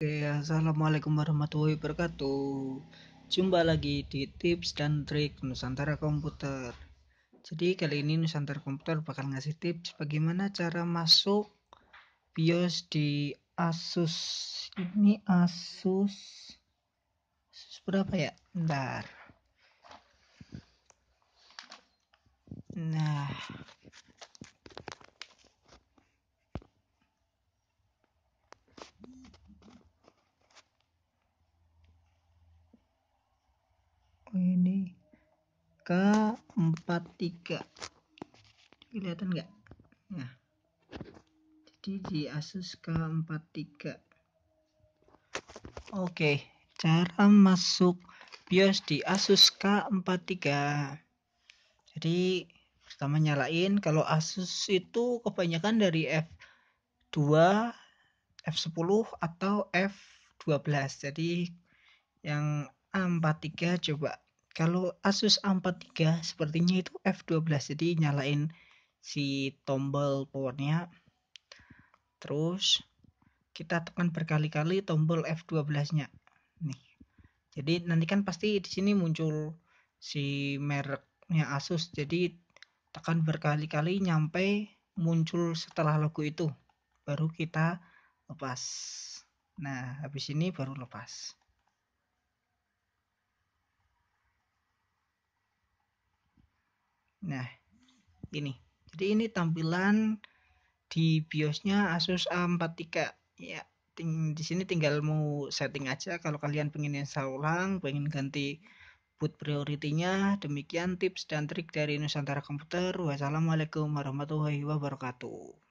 Oke, assalamualaikum warahmatullahi wabarakatuh. Jumpa lagi di tips dan trik Nusantara Komputer. Jadi kali ini Nusantara Komputer bakal ngasih tips bagaimana cara masuk BIOS di Asus. Ini Asus, Asus berapa ya? Bentar. Nah, angka 43 kelihatan nggak nah jadi di Asus ke 43 oke cara masuk BIOS di Asus K43 jadi pertama nyalain kalau Asus itu kebanyakan dari F2 F10 atau F12 jadi yang A43 coba kalau Asus A43 sepertinya itu F12 jadi nyalain si tombol powernya terus kita tekan berkali-kali tombol F12 nya nih jadi nanti kan pasti di sini muncul si mereknya Asus jadi tekan berkali-kali nyampe muncul setelah logo itu baru kita lepas nah habis ini baru lepas Nah, ini. Jadi ini tampilan di BIOSnya Asus A43. Ya, ting di sini tinggal mau setting aja kalau kalian pengen install ulang, pengen ganti boot priority-nya. Demikian tips dan trik dari Nusantara Komputer. Wassalamualaikum warahmatullahi wabarakatuh.